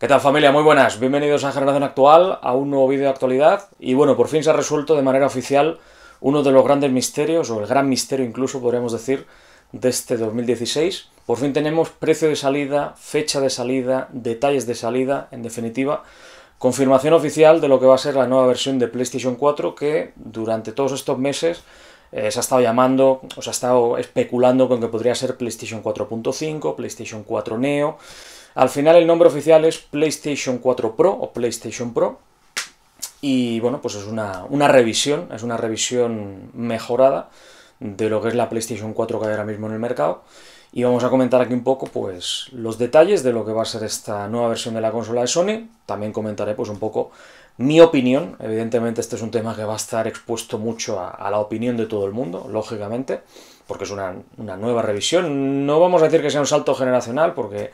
¿Qué tal familia? Muy buenas, bienvenidos a Generación Actual, a un nuevo vídeo de actualidad. Y bueno, por fin se ha resuelto de manera oficial uno de los grandes misterios, o el gran misterio incluso podríamos decir, de este 2016. Por fin tenemos precio de salida, fecha de salida, detalles de salida, en definitiva, confirmación oficial de lo que va a ser la nueva versión de PlayStation 4 que durante todos estos meses eh, se ha estado llamando, o se ha estado especulando con que podría ser PlayStation 4.5, PlayStation 4 Neo al final el nombre oficial es PlayStation 4 Pro o PlayStation Pro. Y bueno, pues es una, revisión, es una revisión mejorada de lo que es la PlayStation 4 que hay ahora mismo en el mercado. Y vamos a comentar aquí un poco pues, los detalles de lo que va a ser esta nueva versión de la consola de Sony. También comentaré pues, un poco mi opinión. Evidentemente este es un tema que va a estar expuesto mucho a, la opinión de todo el mundo, lógicamente, porque es una, una, nueva revisión. No vamos a decir que sea un salto generacional, porque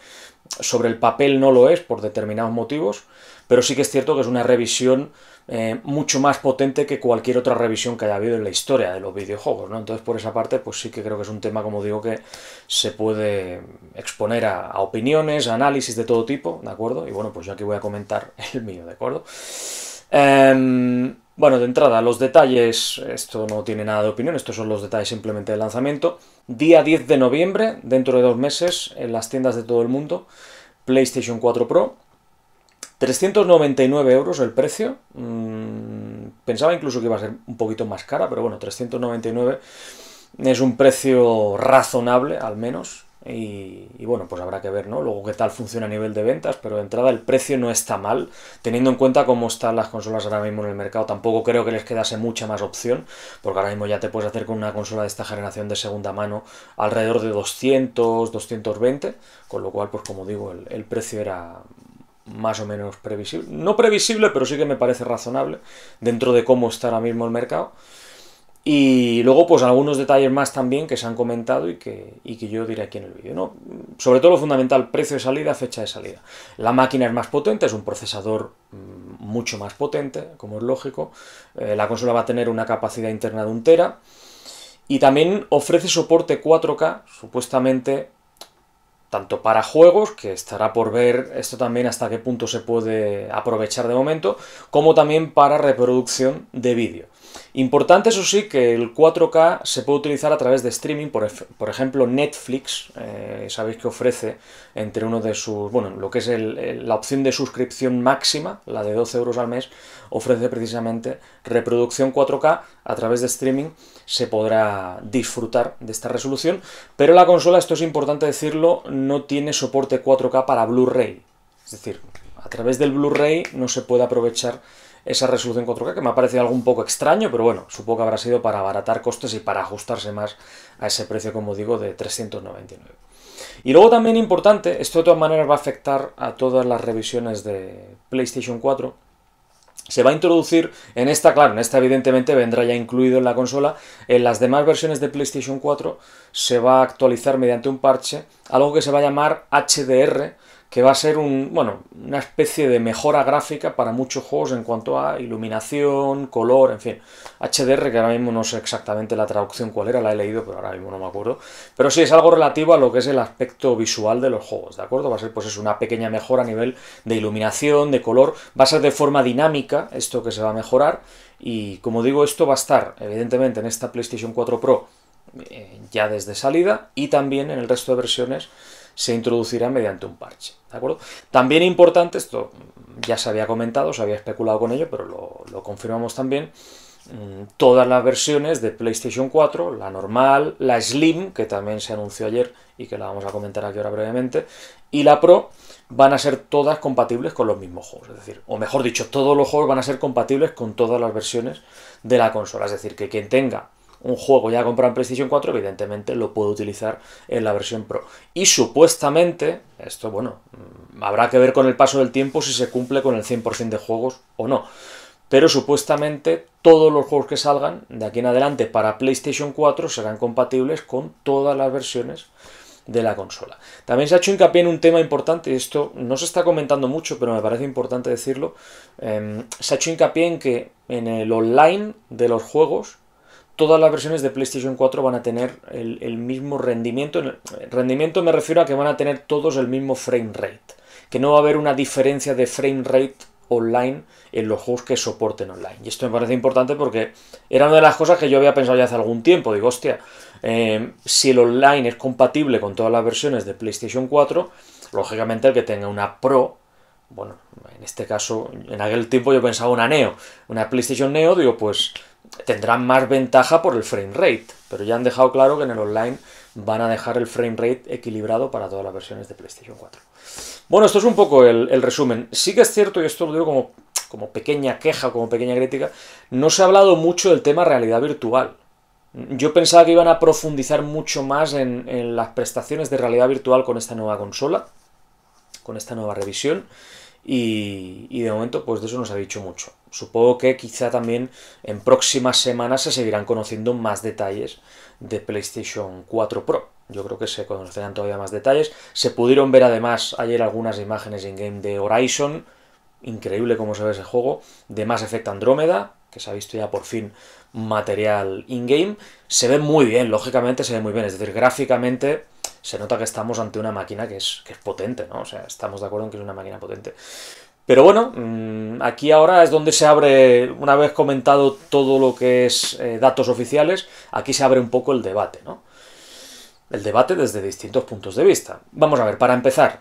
sobre el papel no lo es por determinados motivos, pero sí que es cierto que es una revisión eh, mucho más potente que cualquier otra revisión que haya habido en la historia de los videojuegos, ¿no? Entonces, por esa parte, pues sí que creo que es un tema, como digo, que se puede exponer a, opiniones, a análisis de todo tipo, ¿de acuerdo? Y bueno, pues yo aquí voy a comentar el mío, ¿de acuerdo? Em, bueno, de entrada, los detalles, esto no tiene nada de opinión, estos son los detalles simplemente del lanzamiento. Día 10 de noviembre, dentro de dos meses, en las tiendas de todo el mundo, PlayStation 4 Pro. 399 euros el precio. Mm, pensaba incluso que iba a ser un poquito más cara, pero bueno, 399 es un precio razonable, al menos. Y, bueno, pues habrá que ver, ¿no? Luego qué tal funciona a nivel de ventas, pero de entrada el precio no está mal, teniendo en cuenta cómo están las consolas ahora mismo en el mercado, tampoco creo que les quedase mucha más opción, porque ahora mismo ya te puedes hacer con una consola de esta generación de segunda mano alrededor de 200, 220, con lo cual, pues como digo, el precio era más o menos previsible, no previsible, pero sí que me parece razonable dentro de cómo está ahora mismo el mercado. Y luego, pues algunos detalles más también que se han comentado y que, yo diré aquí en el vídeo. Sobre todo lo fundamental, precio de salida, fecha de salida. La máquina es más potente, es un procesador mm, mucho más potente, como es lógico. Eh, la consola va a tener una capacidad interna de un Y también ofrece soporte 4K, supuestamente, tanto para juegos, que estará por ver esto también hasta qué punto se puede aprovechar de momento, como también para reproducción de vídeo. Importante, eso sí, que el 4K se puede utilizar a través de streaming, por, ejemplo, Netflix, eh, sabéis que ofrece entre uno de sus, bueno, lo que es la opción de suscripción máxima, la de 12 euros al mes, ofrece precisamente reproducción 4K a través de streaming, se podrá disfrutar de esta resolución, pero la consola, esto es importante decirlo, no tiene soporte 4K para Blu-ray, es decir, a través del Blu-ray no se puede aprovechar esa resolución 4K, que me ha parecido algo un poco extraño, pero bueno, supongo que habrá sido para abaratar costes y para ajustarse más a ese precio, como digo, de 399. Y luego también importante, esto de todas maneras va a afectar a todas las revisiones de PlayStation 4, se va a introducir en esta, claro, en esta evidentemente vendrá ya incluido en la consola, en las demás versiones de PlayStation 4 se va a actualizar mediante un parche algo que se va a llamar HDR que va a ser un, bueno, una especie de mejora gráfica para muchos juegos en cuanto a iluminación, color, en fin. HDR, que ahora mismo no sé exactamente la traducción cuál era, la he leído, pero ahora mismo no me acuerdo. Pero sí, es algo relativo a lo que es el aspecto visual de los juegos, ¿de acuerdo? Va a ser pues es una pequeña mejora a nivel de iluminación, de color, va a ser de forma dinámica esto que se va a mejorar. Y como digo, esto va a estar, evidentemente, en esta PlayStation 4 Pro eh, ya desde salida y también en el resto de versiones se introducirá mediante un parche. ¿de acuerdo? También importante, esto ya se había comentado, se había especulado con ello, pero lo, lo confirmamos también, mm, todas las versiones de PlayStation 4, la normal, la Slim, que también se anunció ayer y que la vamos a comentar aquí ahora brevemente, y la Pro, van a ser todas compatibles con los mismos juegos. Es decir, o mejor dicho, todos los juegos van a ser compatibles con todas las versiones de la consola. Es decir, que quien tenga un juego ya comprado en PlayStation 4, evidentemente lo puedo utilizar en la versión Pro. Y supuestamente, esto bueno, mm, habrá que ver con el paso del tiempo si se cumple con el 100% de juegos o no. Pero supuestamente todos los juegos que salgan de aquí en adelante para PlayStation 4 serán compatibles con todas las versiones de la consola. También se ha hecho hincapié en un tema importante, y esto no se está comentando mucho, pero me parece importante decirlo. Em, se ha hecho hincapié en que en el online de los juegos todas las versiones de PlayStation 4 van a tener el, mismo rendimiento. rendimiento me refiero a que van a tener todos el mismo frame rate. Que no va a haber una diferencia de frame rate online en los juegos que soporten online. Y esto me parece importante porque era una de las cosas que yo había pensado ya hace algún tiempo. Digo, hostia, eh, si el online es compatible con todas las versiones de PlayStation 4, lógicamente el que tenga una Pro, bueno, en este caso, en aquel tiempo yo pensaba una Neo, una PlayStation Neo, digo, pues tendrán más ventaja por el frame rate, pero ya han dejado claro que en el online van a dejar el frame rate equilibrado para todas las versiones de PlayStation 4. Bueno, esto es un poco el, resumen. Sí que es cierto, y esto lo digo como, como pequeña queja, como pequeña crítica, no se ha hablado mucho del tema realidad virtual. Yo pensaba que iban a profundizar mucho más en las prestaciones de realidad virtual con esta nueva consola, con esta nueva revisión. Y, de momento, pues de eso nos ha dicho mucho. Supongo que quizá también en próximas semanas se seguirán conociendo más detalles de PlayStation 4 Pro. Yo creo que se conocerán todavía más detalles. Se pudieron ver además ayer algunas imágenes in-game de Horizon. Increíble cómo se ve ese juego. De más efecto Andrómeda, que se ha visto ya por fin material in-game. Se ve muy bien, lógicamente se ve muy bien. Es decir, gráficamente se nota que estamos ante una máquina que es, potente, ¿no? O sea, estamos de acuerdo en que es una máquina potente. Pero bueno, mm, aquí ahora es donde se abre, una vez comentado todo lo que es eh, datos oficiales, aquí se abre un poco el debate, ¿no? El debate desde distintos puntos de vista. Vamos a ver, para empezar,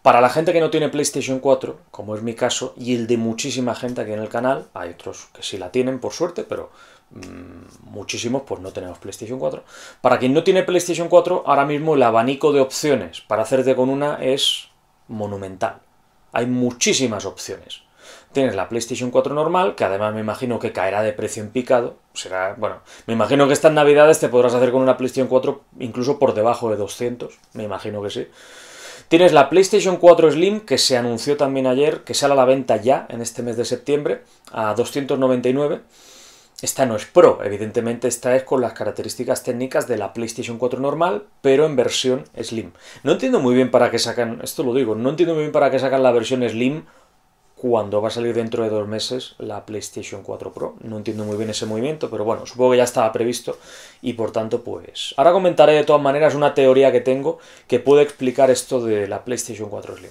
para la gente que no tiene PlayStation 4, como es mi caso, y el de muchísima gente aquí en el canal, hay otros que sí la tienen, por suerte, pero Mm, muchísimos pues no tenemos PlayStation 4. Para quien no tiene PlayStation 4, ahora mismo el abanico de opciones para hacerte con una es monumental. Hay muchísimas opciones. Tienes la PlayStation 4 normal, que además me imagino que caerá de precio en picado. Será, bueno, me imagino que estas navidades te podrás hacer con una PlayStation 4 incluso por debajo de 200, me imagino que sí. Tienes la PlayStation 4 Slim, que se anunció también ayer, que sale a la venta ya en este mes de septiembre, a 299. Esta no es Pro, evidentemente esta es con las características técnicas de la PlayStation 4 normal, pero en versión Slim. No entiendo muy bien para qué sacan, esto lo digo, no entiendo muy bien para qué sacan la versión Slim cuando va a salir dentro de dos meses la PlayStation 4 Pro. No entiendo muy bien ese movimiento, pero bueno, supongo que ya estaba previsto y por tanto pues... Ahora comentaré de todas maneras una teoría que tengo que puede explicar esto de la PlayStation 4 Slim.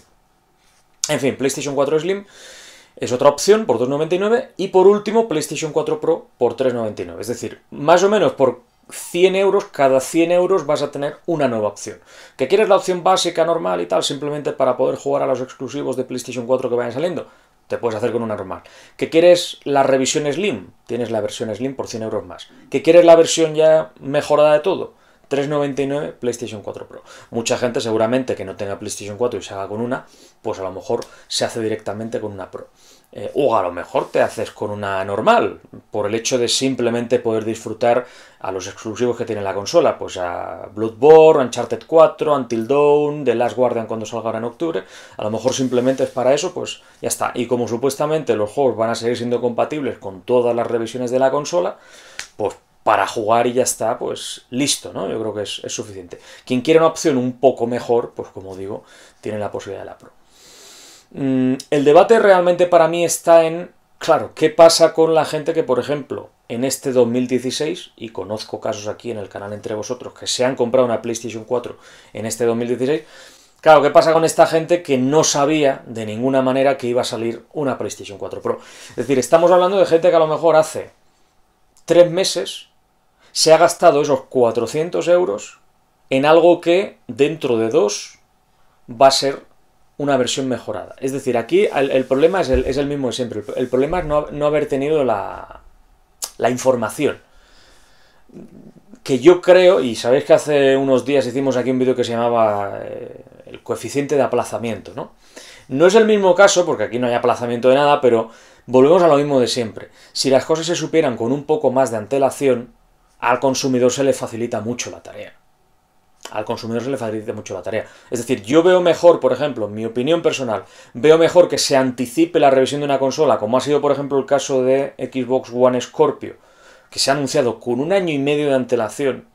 En fin, PlayStation 4 Slim es otra opción por 2,99 y por último PlayStation 4 Pro por 3,99. Es decir, más o menos por 100 euros, cada 100 euros vas a tener una nueva opción. ¿Que quieres la opción básica, normal y tal, simplemente para poder jugar a los exclusivos de PlayStation 4 que vayan saliendo? Te puedes hacer con una normal. ¿Que quieres la revisión Slim? Tienes la versión Slim por 100 euros más. ¿Que quieres la versión ya mejorada de todo? 399 PlayStation 4 Pro. Mucha gente seguramente que no tenga PlayStation 4 y se haga con una, pues a lo mejor se hace directamente con una Pro. Eh, o a lo mejor te haces con una normal, por el hecho de simplemente poder disfrutar a los exclusivos que tiene la consola, pues a Bloodborne, Uncharted 4, Until Dawn, The Last Guardian cuando salga ahora en octubre, a lo mejor simplemente es para eso, pues ya está. Y como supuestamente los juegos van a seguir siendo compatibles con todas las revisiones de la consola, pues para jugar y ya está, pues listo, ¿no? Yo creo que es, suficiente. Quien quiere una opción un poco mejor, pues como digo, tiene la posibilidad de la Pro. Mm, el debate realmente para mí está en, claro, ¿qué pasa con la gente que, por ejemplo, en este 2016, y conozco casos aquí en el canal entre vosotros, que se han comprado una PlayStation 4 en este 2016, Claro, ¿qué pasa con esta gente que no sabía de ninguna manera que iba a salir una PlayStation 4 Pro? Es decir, estamos hablando de gente que a lo mejor hace tres meses se ha gastado esos 400 euros en algo que dentro de dos va a ser una versión mejorada. Es decir, aquí el, problema es el, mismo de siempre. El, problema es no, haber tenido la, información. Que yo creo, y sabéis que hace unos días hicimos aquí un vídeo que se llamaba eh, el coeficiente de aplazamiento, ¿no? No es el mismo caso, porque aquí no hay aplazamiento de nada, pero volvemos a lo mismo de siempre. Si las cosas se supieran con un poco más de antelación, al consumidor se le facilita mucho la tarea. Al consumidor se le facilita mucho la tarea. Es decir, yo veo mejor, por ejemplo, en mi opinión personal, veo mejor que se anticipe la revisión de una consola, como ha sido, por ejemplo, el caso de Xbox One Scorpio, que se ha anunciado con un año y medio de antelación,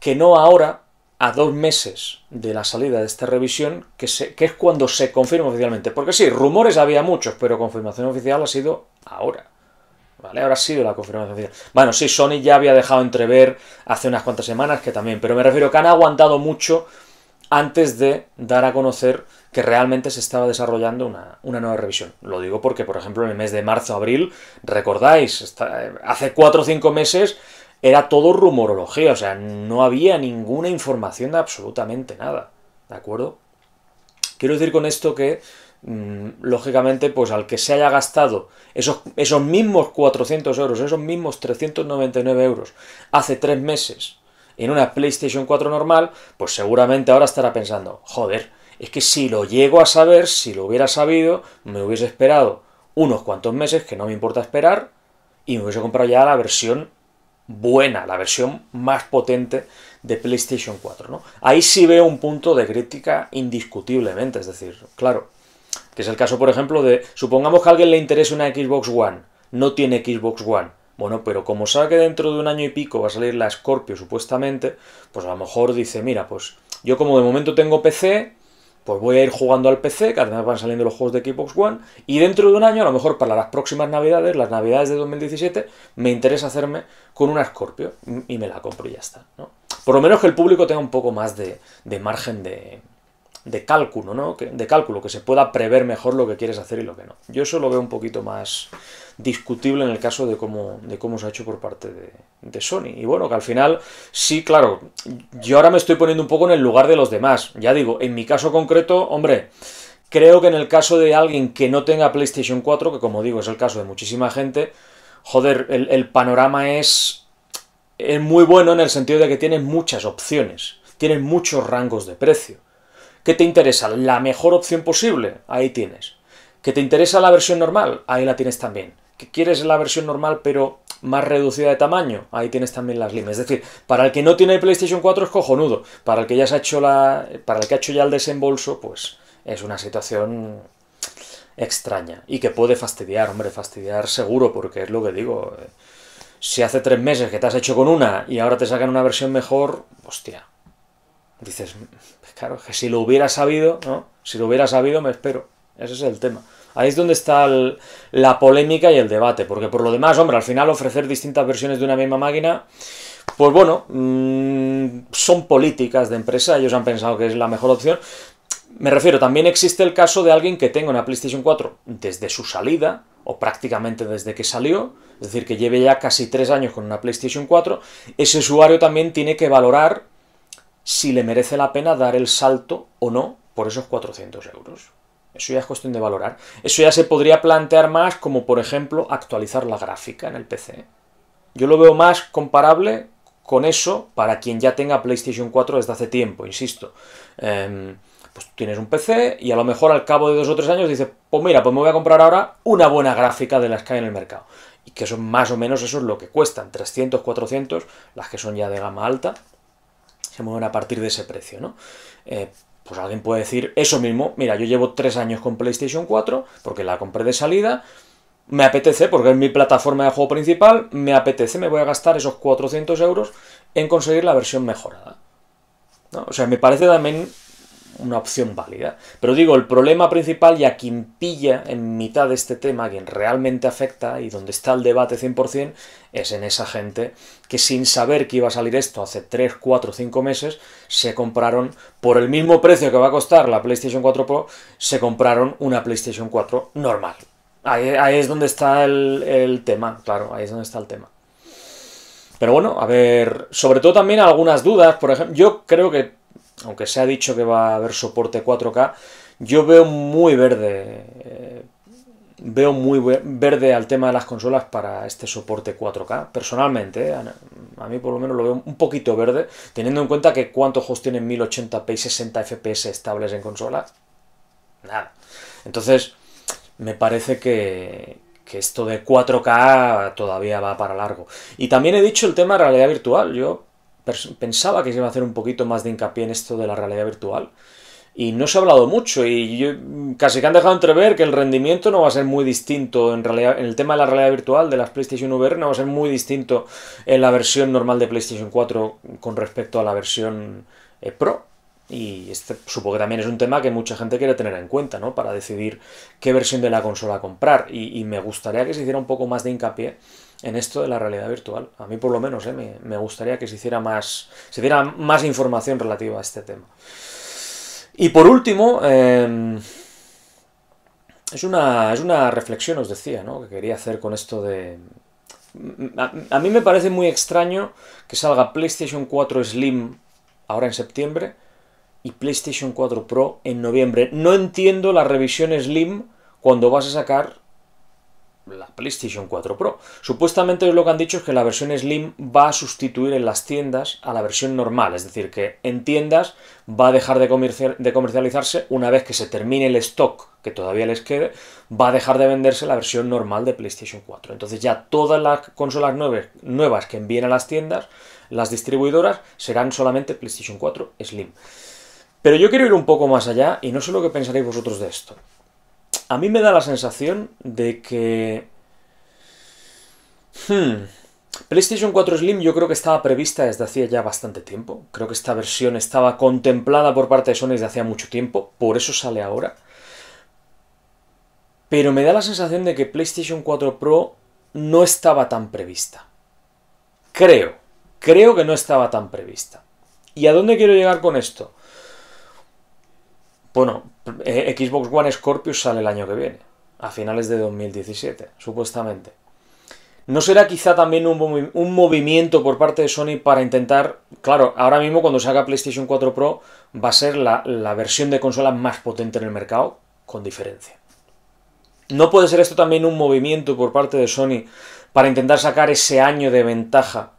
que no ahora, a dos meses de la salida de esta revisión, que, que es cuando se confirma oficialmente. Porque sí, rumores había muchos, pero confirmación oficial ha sido ahora. Vale, ahora sido la confirmación. Bueno, sí, Sony ya había dejado entrever hace unas cuantas semanas que también, pero me refiero que han aguantado mucho antes de dar a conocer que realmente se estaba desarrollando una, nueva revisión. Lo digo porque, por ejemplo, en el mes de marzo-abril, recordáis, eh, hace 4 o 5 meses era todo rumorología, o sea, no había ninguna información de absolutamente nada, ¿de acuerdo? Quiero decir con esto que Mm, lógicamente, pues al que se haya gastado esos, esos mismos 400 euros, esos mismos 399 euros hace tres meses en una PlayStation 4 normal, pues seguramente ahora estará pensando, joder, es que si lo llego a saber, si lo hubiera sabido, me hubiese esperado unos cuantos meses, que no me importa esperar, y me hubiese comprado ya la versión buena, la versión más potente de PlayStation 4. Ahí sí veo un punto de crítica indiscutiblemente, es decir, claro, que es el caso, por ejemplo, de, supongamos que a alguien le interese una Xbox One, no tiene Xbox One. Bueno, pero como sabe que dentro de un año y pico va a salir la Scorpio supuestamente, pues a lo mejor dice, mira, pues yo como de momento tengo PC, pues voy a ir jugando al PC, que además van saliendo los juegos de Xbox One, y dentro de un año, a lo mejor para las próximas navidades, las navidades de 2017, me interesa hacerme con una Scorpio y me la compro y ya está. ¿no? Por lo menos que el público tenga un poco más de margen de, de cálculo, ¿no? de cálculo, que se pueda prever mejor lo que quieres hacer y lo que no. Yo eso lo veo un poquito más discutible en el caso de cómo, se ha hecho por parte de, Sony. Y bueno, que al final, sí, claro, yo ahora me estoy poniendo un poco en el lugar de los demás. Ya digo, en mi caso concreto, hombre, creo que en el caso de alguien que no tenga PlayStation 4, que como digo es el caso de muchísima gente, joder, el, panorama es, muy bueno en el sentido de que tiene muchas opciones, tiene muchos rangos de precio. ¿Qué te interesa? La mejor opción posible, ahí tienes. ¿Que te interesa la versión normal? Ahí la tienes también. ¿Qué quieres la versión normal pero más reducida de tamaño? Ahí tienes también las Slim. Es decir, para el que no tiene PlayStation 4 es cojonudo. Para el que ya se ha hecho la. Para el que ha hecho ya el desembolso, pues es una situación extraña. Y que puede fastidiar, hombre, fastidiar seguro, porque es lo que digo. Eh, si hace tres meses que te has hecho con una y ahora te sacan una versión mejor, hostia. Dices, Claro, que si lo hubiera sabido, ¿no? Si lo hubiera sabido, me espero. Ese es el tema. Ahí es donde está la polémica y el debate, porque por lo demás, hombre, al final ofrecer distintas versiones de una misma máquina, pues bueno, mm, son políticas de empresa, ellos han pensado que es la mejor opción. Me refiero, también existe el caso de alguien que tenga una PlayStation 4 desde su salida, o prácticamente desde que salió, es decir, que lleve ya casi tres años con una PlayStation 4, ese usuario también tiene que valorar si le merece la pena dar el salto o no por esos 400 euros. Eso ya es cuestión de valorar. Eso ya se podría plantear más como, por ejemplo, actualizar la gráfica en el PC. Yo lo veo más comparable con eso para quien ya tenga PlayStation 4 desde hace tiempo, insisto. Em, pues tienes un PC y a lo mejor al cabo de dos o tres años dices, pues mira, pues me voy a comprar ahora una buena gráfica de las que hay en el mercado. Y que son más o menos eso es lo que cuestan, 300, 400, las que son ya de gama alta, se mueven a partir de ese precio, ¿no? Eh, pues alguien puede decir eso mismo, mira, yo llevo tres años con PlayStation 4 porque la compré de salida, me apetece, porque es mi plataforma de juego principal, me apetece, me voy a gastar esos 400 euros en conseguir la versión mejorada. O sea, me parece también una opción válida. Pero digo, el problema principal y a quien pilla en mitad de este tema, a quien realmente afecta y donde está el debate 100%, es en esa gente que sin saber que iba a salir esto hace 3, 4, 5 meses, se compraron, por el mismo precio que va a costar la PlayStation 4 Pro, se compraron una PlayStation 4 normal. Ahí, es donde está el, el tema, claro, ahí es donde está el tema. Pero bueno, a ver, sobre todo también algunas dudas, por ejemplo, yo creo que aunque se ha dicho que va a haber soporte 4K, yo veo muy verde, eh, veo muy verde al tema de las consolas para este soporte 4K, personalmente, eh, a mí por lo menos lo veo un poquito verde, teniendo en cuenta que cuántos juegos tienen 1080p y 60 FPS estables en consolas, nada. Entonces, me parece que, que esto de 4K todavía va para largo. Y también he dicho el tema de realidad virtual, yo pensaba que se iba a hacer un poquito más de hincapié en esto de la realidad virtual. Y no se ha hablado mucho y casi que han dejado entrever que el rendimiento no va a ser muy distinto en realidad en el tema de la realidad virtual de las PlayStation VR no va a ser muy distinto en la versión normal de PlayStation 4 con respecto a la versión eh, Pro. Y este, supongo que también es un tema que mucha gente quiere tener en cuenta, ¿no? Para decidir qué versión de la consola comprar. y me gustaría que se hiciera un poco más de hincapié en esto de la realidad virtual. A mí por lo menos ¿eh? me, gustaría que se hiciera más, se diera más información relativa a este tema. Y por último, em, es, una, es una reflexión, os decía, ¿no? que quería hacer con esto de... a mí me parece muy extraño que salga PlayStation 4 Slim ahora en septiembre y PlayStation 4 Pro en noviembre. No entiendo la revisión Slim cuando vas a sacar la PlayStation 4 Pro. Supuestamente lo que han dicho es que la versión Slim va a sustituir en las tiendas a la versión normal, es decir, que en tiendas va a dejar de, comercializarse una vez que se termine el stock que todavía les quede, va a dejar de venderse la versión normal de PlayStation 4. Entonces ya todas las consolas nuevas que envíen a las tiendas, las distribuidoras, serán solamente PlayStation 4 Slim. Pero yo quiero ir un poco más allá y no sé lo que pensaréis vosotros de esto. A mí me da la sensación de que... Hmm, PlayStation 4 Slim yo creo que estaba prevista desde hacía ya bastante tiempo. Creo que esta versión estaba contemplada por parte de Sony desde hacía mucho tiempo, por eso sale ahora. Pero me da la sensación de que PlayStation 4 Pro no estaba tan prevista. Creo, creo que no estaba tan prevista. ¿Y a dónde quiero llegar con esto? Bueno, eh, Xbox One Scorpio sale el año que viene, a finales de 2017, supuestamente. ¿No será quizá también un, movimiento por parte de Sony para intentar, claro, ahora mismo cuando se haga PlayStation 4 Pro va a ser la versión de consola más potente en el mercado, con diferencia? ¿No puede ser esto también un movimiento por parte de Sony para intentar sacar ese año de ventaja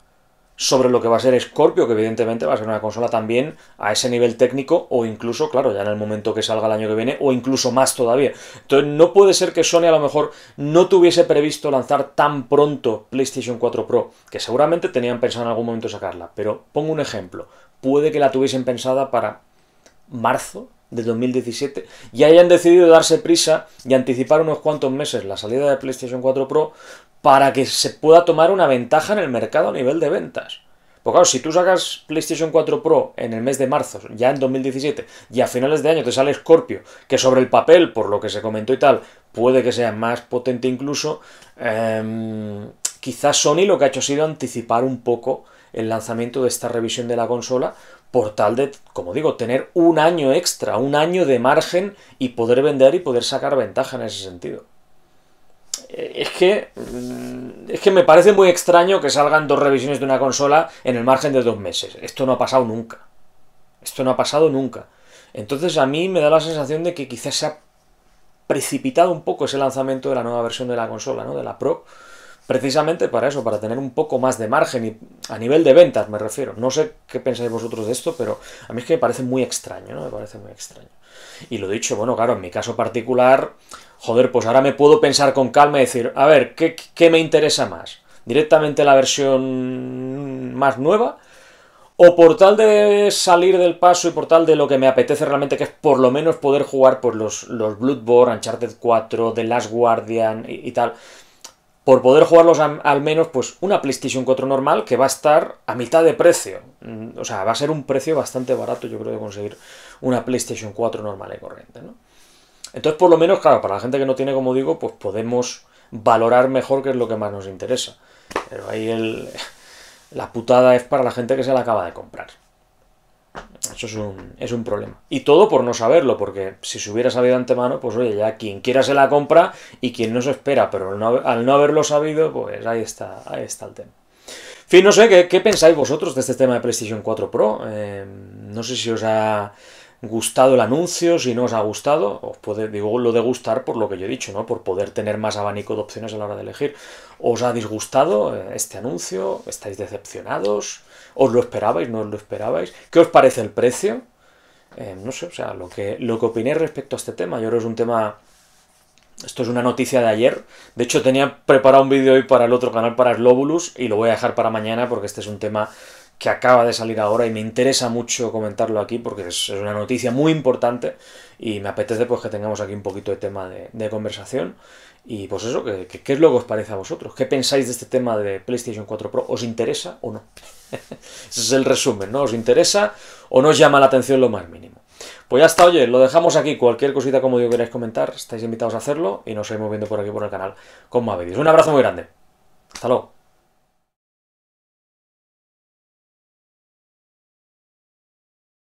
sobre lo que va a ser Scorpio, que evidentemente va a ser una consola también a ese nivel técnico, o incluso, claro, ya en el momento que salga el año que viene, o incluso más todavía. Entonces, no puede ser que Sony a lo mejor no tuviese previsto lanzar tan pronto PlayStation 4 Pro, que seguramente tenían pensado en algún momento sacarla, pero pongo un ejemplo, puede que la tuviesen pensada para marzo, de 2017 y hayan decidido darse prisa y anticipar unos cuantos meses la salida de PlayStation 4 Pro para que se pueda tomar una ventaja en el mercado a nivel de ventas. Porque claro, si tú sacas PlayStation 4 Pro en el mes de marzo, ya en 2017, y a finales de año te sale Scorpio, que sobre el papel, por lo que se comentó y tal, puede que sea más potente incluso, em, quizás Sony lo que ha hecho ha sido anticipar un poco el lanzamiento de esta revisión de la consola por tal de, como digo, tener un año extra, un año de margen y poder vender y poder sacar ventaja en ese sentido. Eh, es que, mm, es que me parece muy extraño que salgan dos revisiones de una consola en el margen de dos meses. Esto no ha pasado nunca. Esto no ha pasado nunca. Entonces a mí me da la sensación de que quizás se ha precipitado un poco ese lanzamiento de la nueva versión de la consola, ¿no? De la Pro precisamente para eso, para tener un poco más de margen y a nivel de ventas me refiero. No sé qué pensáis vosotros de esto, pero a mí es que me parece muy extraño, ¿no? Me parece muy extraño. Y lo dicho, bueno, claro, en mi caso particular, joder, pues ahora me puedo pensar con calma y decir, a ver, ¿qué, me interesa más? ¿Directamente la versión más nueva? O por tal de salir del paso y por tal de lo que me apetece realmente, que es por lo menos poder jugar por pues, los, los Bloodborne, Uncharted 4, The Last Guardian y tal por poder jugarlos al menos pues una PlayStation 4 normal que va a estar a mitad de precio. Mm, o sea, va a ser un precio bastante barato yo creo de conseguir una PlayStation 4 normal y corriente. ¿no? Entonces por lo menos, claro, para la gente que no tiene, como digo, pues podemos valorar mejor qué es lo que más nos interesa. Pero ahí la putada es para la gente que se la acaba de comprar. Eso es un, problema. Y todo por no saberlo, porque si se hubiera sabido antemano, pues oye, ya quien quiera se la compra y quien no se espera, pero al no, haberlo sabido, pues ahí está, ahí está el tema. En fin, no sé, ¿qué, pensáis vosotros de este tema de PlayStation 4 Pro? Em, no sé si os ha gustado el anuncio, si no os ha gustado, os puede, digo lo de gustar por lo que yo he dicho, ¿no? Por poder tener más abanico de opciones a la hora de elegir. ¿Os ha disgustado eh, este anuncio? ¿Estáis decepcionados? ¿Os lo esperabais? ¿No os lo esperabais? ¿Qué os parece el precio? Eh, no sé, o sea, lo que, lo que opinéis respecto a este tema. Yo creo es un tema... Esto es una noticia de ayer. De hecho, tenía preparado un vídeo hoy para el otro canal, para Globulus, y lo voy a dejar para mañana porque este es un tema que acaba de salir ahora y me interesa mucho comentarlo aquí porque es, una noticia muy importante y me apetece pues que tengamos aquí un poquito de tema de, conversación y pues eso, qué, es lo que os parece a vosotros? ¿Qué pensáis de este tema de PlayStation 4 Pro? ¿Os interesa o no? Ese es el resumen, ¿no? ¿Os interesa o no llama la atención lo más mínimo? Pues ya está, oye, lo dejamos aquí. Cualquier cosita, como digo, queráis comentar, estáis invitados a hacerlo y nos seguimos viendo por aquí por el canal con más vídeos. Un abrazo muy grande. Hasta luego.